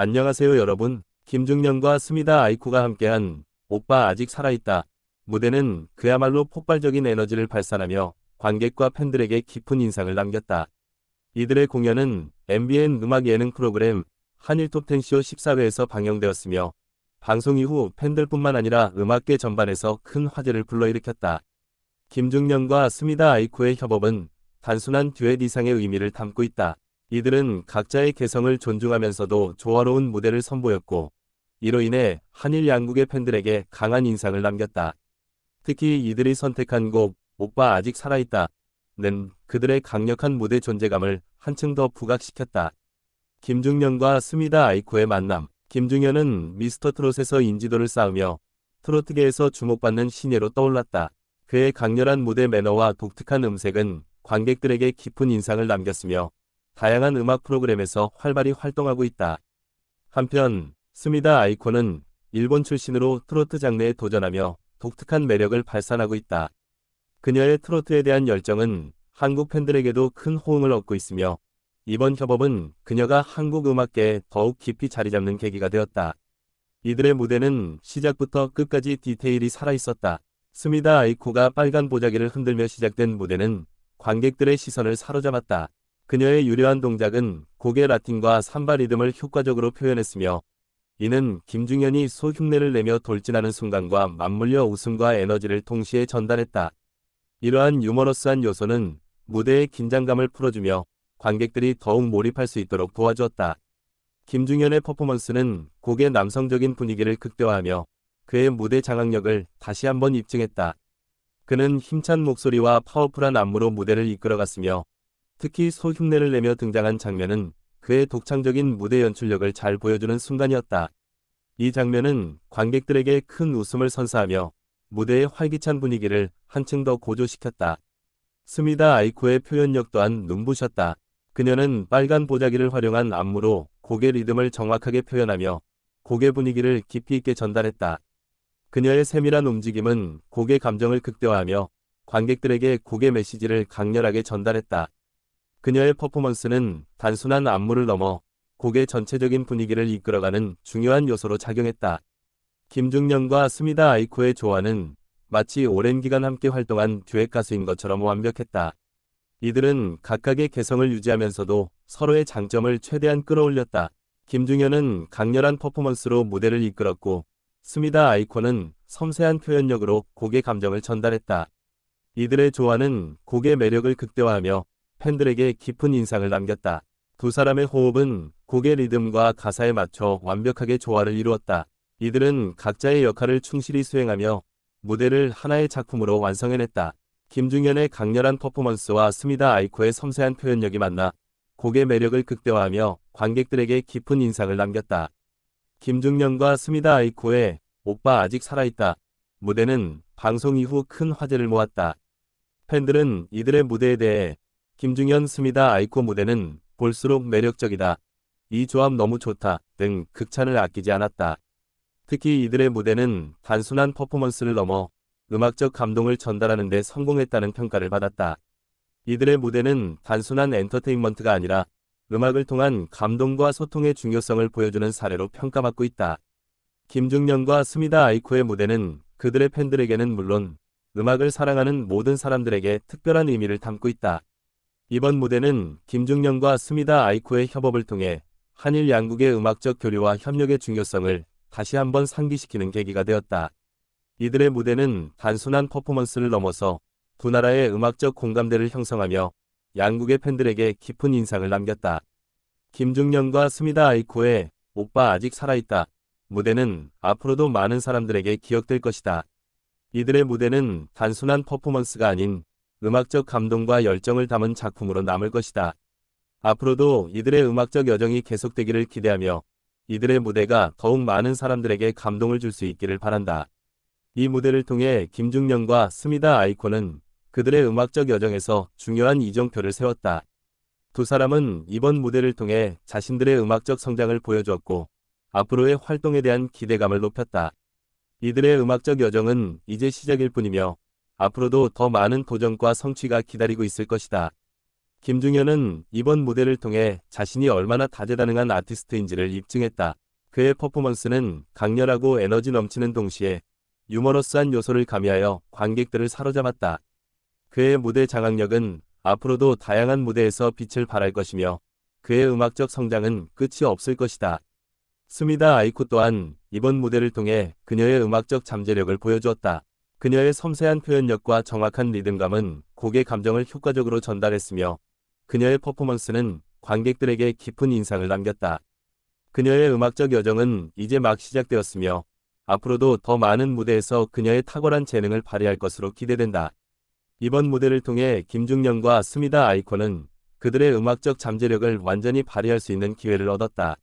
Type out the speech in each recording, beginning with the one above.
안녕하세요 여러분. 김중년과 스미다 아이쿠가 함께한 오빠 아직 살아있다. 무대는 그야말로 폭발적인 에너지를 발산하며 관객과 팬들에게 깊은 인상을 남겼다. 이들의 공연은 MBN 음악 예능 프로그램 한일톱텐쇼 14회에서 방영되었으며 방송 이후 팬들뿐만 아니라 음악계 전반에서 큰 화제를 불러일으켰다. 김중년과 스미다 아이쿠의 협업은 단순한 듀엣 이상의 의미를 담고 있다. 이들은 각자의 개성을 존중하면서도 조화로운 무대를 선보였고 이로 인해 한일 양국의 팬들에게 강한 인상을 남겼다. 특히 이들이 선택한 곡 오빠 아직 살아있다 는 그들의 강력한 무대 존재감을 한층 더 부각시켰다. 김중년과 스미다 아이코의 만남 김중현은 미스터 트롯에서 인지도를 쌓으며 트로트계에서 주목받는 신예로 떠올랐다. 그의 강렬한 무대 매너와 독특한 음색은 관객들에게 깊은 인상을 남겼으며 다양한 음악 프로그램에서 활발히 활동하고 있다. 한편 스미다 아이콘은 일본 출신으로 트로트 장르에 도전하며 독특한 매력을 발산하고 있다. 그녀의 트로트에 대한 열정은 한국 팬들에게도 큰 호응을 얻고 있으며 이번 협업은 그녀가 한국 음악계에 더욱 깊이 자리 잡는 계기가 되었다. 이들의 무대는 시작부터 끝까지 디테일이 살아있었다. 스미다 아이코가 빨간 보자기를 흔들며 시작된 무대는 관객들의 시선을 사로잡았다. 그녀의 유려한 동작은 고개 라틴과 삼바 리듬을 효과적으로 표현했으며 이는 김중현이 소 흉내를 내며 돌진하는 순간과 맞물려 웃음과 에너지를 동시에 전달했다. 이러한 유머러스한 요소는 무대의 긴장감을 풀어주며 관객들이 더욱 몰입할 수 있도록 도와주었다. 김중현의 퍼포먼스는 곡의 남성적인 분위기를 극대화하며 그의 무대 장악력을 다시 한번 입증했다. 그는 힘찬 목소리와 파워풀한 안무로 무대를 이끌어갔으며 특히 소 흉내를 내며 등장한 장면은 그의 독창적인 무대 연출력을 잘 보여주는 순간이었다. 이 장면은 관객들에게 큰 웃음을 선사하며 무대의 활기찬 분위기를 한층 더 고조시켰다. 스미다 아이코의 표현력 또한 눈부셨다. 그녀는 빨간 보자기를 활용한 안무로 곡의 리듬을 정확하게 표현하며 곡의 분위기를 깊이 있게 전달했다. 그녀의 세밀한 움직임은 곡의 감정을 극대화하며 관객들에게 곡의 메시지를 강렬하게 전달했다. 그녀의 퍼포먼스는 단순한 안무를 넘어 곡의 전체적인 분위기를 이끌어가는 중요한 요소로 작용했다. 김중년과 스미다 아이코의 조화는 마치 오랜 기간 함께 활동한 듀엣 가수인 것처럼 완벽했다. 이들은 각각의 개성을 유지하면서도 서로의 장점을 최대한 끌어올렸다. 김중현은 강렬한 퍼포먼스로 무대를 이끌었고 스미다 아이콘은 섬세한 표현력으로 곡의 감정을 전달했다. 이들의 조화는 곡의 매력을 극대화하며 팬들에게 깊은 인상을 남겼다. 두 사람의 호흡은 곡의 리듬과 가사에 맞춰 완벽하게 조화를 이루었다. 이들은 각자의 역할을 충실히 수행하며 무대를 하나의 작품으로 완성해냈다. 김중현의 강렬한 퍼포먼스와 스미다 아이코의 섬세한 표현력이 만나 곡의 매력을 극대화하며 관객들에게 깊은 인상을 남겼다. 김중현과 스미다 아이코의 오빠 아직 살아있다. 무대는 방송 이후 큰 화제를 모았다. 팬들은 이들의 무대에 대해 김중현 스미다 아이코 무대는 볼수록 매력적이다. 이 조합 너무 좋다 등 극찬을 아끼지 않았다. 특히 이들의 무대는 단순한 퍼포먼스를 넘어 음악적 감동을 전달하는 데 성공했다는 평가를 받았다. 이들의 무대는 단순한 엔터테인먼트가 아니라 음악을 통한 감동과 소통의 중요성을 보여주는 사례로 평가받고 있다. 김중년과 스미다 아이코의 무대는 그들의 팬들에게는 물론 음악을 사랑하는 모든 사람들에게 특별한 의미를 담고 있다. 이번 무대는 김중년과 스미다 아이코의 협업을 통해 한일 양국의 음악적 교류와 협력의 중요성을 다시 한번 상기시키는 계기가 되었다. 이들의 무대는 단순한 퍼포먼스를 넘어서 두 나라의 음악적 공감대를 형성하며 양국의 팬들에게 깊은 인상을 남겼다. 김중년과 스미다 아이코의 오빠 아직 살아있다. 무대는 앞으로도 많은 사람들에게 기억될 것이다. 이들의 무대는 단순한 퍼포먼스가 아닌 음악적 감동과 열정을 담은 작품으로 남을 것이다. 앞으로도 이들의 음악적 여정이 계속되기를 기대하며 이들의 무대가 더욱 많은 사람들에게 감동을 줄 수 있기를 바란다. 이 무대를 통해 김중령과 스미다 아이콘은 그들의 음악적 여정에서 중요한 이정표를 세웠다. 두 사람은 이번 무대를 통해 자신들의 음악적 성장을 보여주었고 앞으로의 활동에 대한 기대감을 높였다. 이들의 음악적 여정은 이제 시작일 뿐이며 앞으로도 더 많은 도전과 성취가 기다리고 있을 것이다. 김중현은 이번 무대를 통해 자신이 얼마나 다재다능한 아티스트인지를 입증했다. 그의 퍼포먼스는 강렬하고 에너지 넘치는 동시에 유머러스한 요소를 가미하여 관객들을 사로잡았다. 그의 무대 장악력은 앞으로도 다양한 무대에서 빛을 발할 것이며 그의 음악적 성장은 끝이 없을 것이다. 스미다 아이코 또한 이번 무대를 통해 그녀의 음악적 잠재력을 보여주었다. 그녀의 섬세한 표현력과 정확한 리듬감은 곡의 감정을 효과적으로 전달했으며 그녀의 퍼포먼스는 관객들에게 깊은 인상을 남겼다. 그녀의 음악적 여정은 이제 막 시작되었으며 앞으로도 더 많은 무대에서 그녀의 탁월한 재능을 발휘할 것으로 기대된다. 이번 무대를 통해 김중년과 스미다 아이콘은 그들의 음악적 잠재력을 완전히 발휘할 수 있는 기회를 얻었다.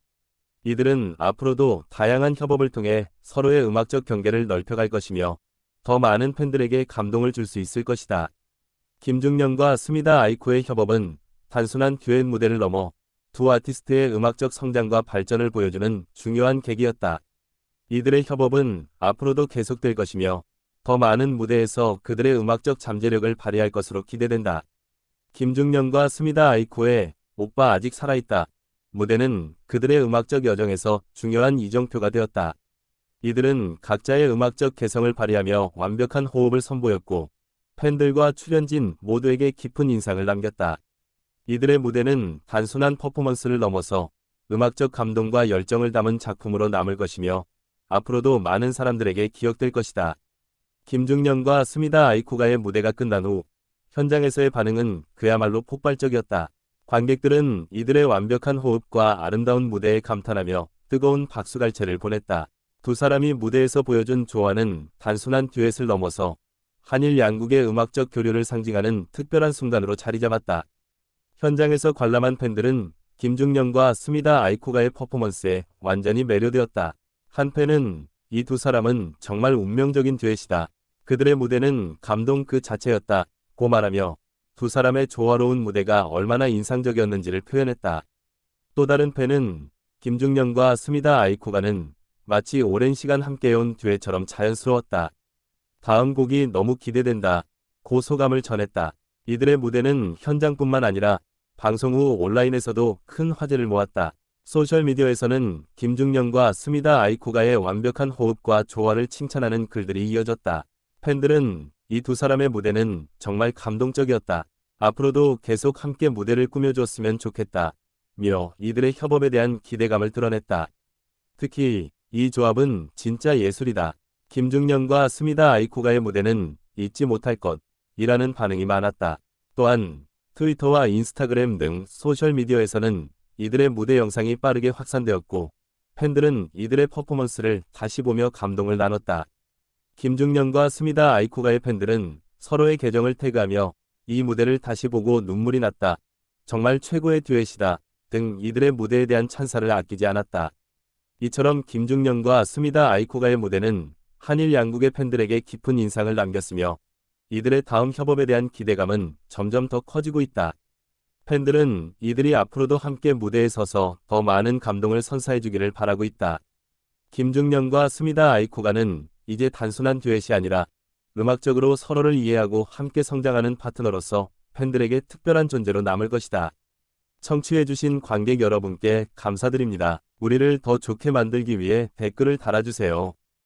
이들은 앞으로도 다양한 협업을 통해 서로의 음악적 경계를 넓혀갈 것이며 더 많은 팬들에게 감동을 줄 수 있을 것이다. 김중년과 스미다 아이코의 협업은 단순한 듀엣 무대를 넘어 두 아티스트의 음악적 성장과 발전을 보여주는 중요한 계기였다. 이들의 협업은 앞으로도 계속될 것이며 더 많은 무대에서 그들의 음악적 잠재력을 발휘할 것으로 기대된다. 김중년과 스미다 아이코의 오빠 아직 살아있다. 무대는 그들의 음악적 여정에서 중요한 이정표가 되었다. 이들은 각자의 음악적 개성을 발휘하며 완벽한 호흡을 선보였고 팬들과 출연진 모두에게 깊은 인상을 남겼다. 이들의 무대는 단순한 퍼포먼스를 넘어서 음악적 감동과 열정을 담은 작품으로 남을 것이며 앞으로도 많은 사람들에게 기억될 것이다. 김중년과 스미다 아이코가의 무대가 끝난 후 현장에서의 반응은 그야말로 폭발적이었다. 관객들은 이들의 완벽한 호흡과 아름다운 무대에 감탄하며 뜨거운 박수갈채를 보냈다. 두 사람이 무대에서 보여준 조화는 단순한 듀엣을 넘어서 한일 양국의 음악적 교류를 상징하는 특별한 순간으로 자리 잡았다. 현장에서 관람한 팬들은 김중령과 스미다 아이코가의 퍼포먼스에 완전히 매료되었다. 한 팬은 이 두 사람은 정말 운명적인 듀엣이다. 그들의 무대는 감동 그 자체였다. 고 말하며 두 사람의 조화로운 무대가 얼마나 인상적이었는지를 표현했다. 또 다른 팬은 김중령과 스미다 아이코가는 마치 오랜 시간 함께온 듀엣처럼 자연스러웠다. 다음 곡이 너무 기대된다. 고소감을 전했다. 이들의 무대는 현장뿐만 아니라 방송 후 온라인에서도 큰 화제를 모았다. 소셜미디어에서는 김중령과 스미다 아이코가의 완벽한 호흡과 조화를 칭찬하는 글들이 이어졌다. 팬들은 이 두 사람의 무대는 정말 감동적이었다. 앞으로도 계속 함께 무대를 꾸며줬으면 좋겠다. 며 이들의 협업에 대한 기대감을 드러냈다. 특히 이 조합은 진짜 예술이다. 김중년과 스미다 아이코가의 무대는 잊지 못할 것이라는 반응이 많았다. 또한 트위터와 인스타그램 등 소셜미디어에서는 이들의 무대 영상이 빠르게 확산되었고 팬들은 이들의 퍼포먼스를 다시 보며 감동을 나눴다. 김중년과 스미다 아이코가의 팬들은 서로의 계정을 태그하며 이 무대를 다시 보고 눈물이 났다. 정말 최고의 듀엣이다. 등 이들의 무대에 대한 찬사를 아끼지 않았다. 이처럼 김중년과 스미다 아이코가의 무대는 한일 양국의 팬들에게 깊은 인상을 남겼으며 이들의 다음 협업에 대한 기대감은 점점 더 커지고 있다. 팬들은 이들이 앞으로도 함께 무대에 서서 더 많은 감동을 선사해주기를 바라고 있다. 김중년과 스미다 아이코가는 이제 단순한 듀엣이 아니라 음악적으로 서로를 이해하고 함께 성장하는 파트너로서 팬들에게 특별한 존재로 남을 것이다. 청취해주신 관객 여러분께 감사드립니다. 우리를 더 좋게 만들기 위해 댓글을 달아주세요.